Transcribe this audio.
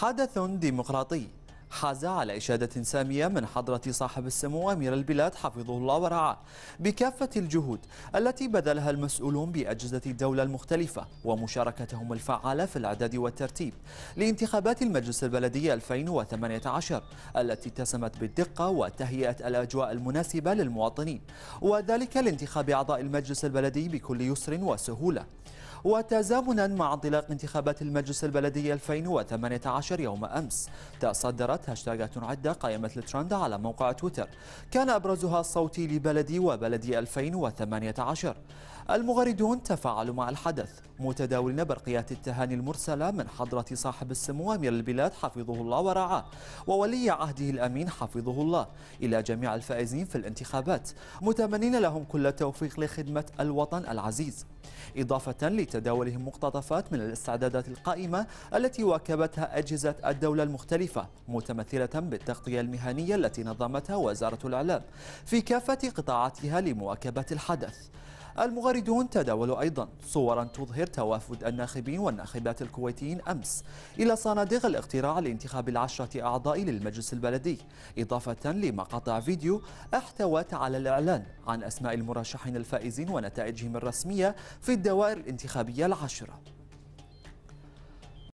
حدث ديمقراطي حاز على إشادة سامية من حضرة صاحب السمو أمير البلاد حفظه الله ورعاه بكافة الجهود التي بذلها المسؤولون بأجهزة الدولة المختلفة ومشاركتهم الفعالة في الإعداد والترتيب لانتخابات المجلس البلدي 2018 التي اتسمت بالدقة وتهيئة الأجواء المناسبة للمواطنين وذلك لانتخاب أعضاء المجلس البلدي بكل يسر وسهولة وتزامنا مع انطلاق انتخابات المجلس البلدي 2018 يوم أمس تصدرت هاشتاجات عدة قائمة الترند على موقع تويتر كان أبرزها صوتي لبلدي وبلدي 2018 المغردون تفاعلوا مع الحدث متداولين برقيات التهاني المرسلة من حضرة صاحب السمو أمير البلاد حفظه الله ورعاه وولي عهده الأمين حفظه الله إلى جميع الفائزين في الانتخابات متمنين لهم كل التوفيق لخدمة الوطن العزيز إضافة لتداولهم مقتطفات من الاستعدادات القائمة التي واكبتها أجهزة الدولة المختلفة متمثلة بالتغطية المهنية التي نظمتها وزارة الإعلام في كافة قطاعاتها لمواكبة الحدث المغردون تداولوا أيضا صورا تظهر توافد الناخبين والناخبات الكويتيين أمس إلى صناديق الاقتراع لانتخاب العشرة أعضاء للمجلس البلدي إضافة لمقاطع فيديو احتوت على الإعلان عن أسماء المرشحين الفائزين ونتائجهم الرسمية في الدوائر الانتخابية العشرة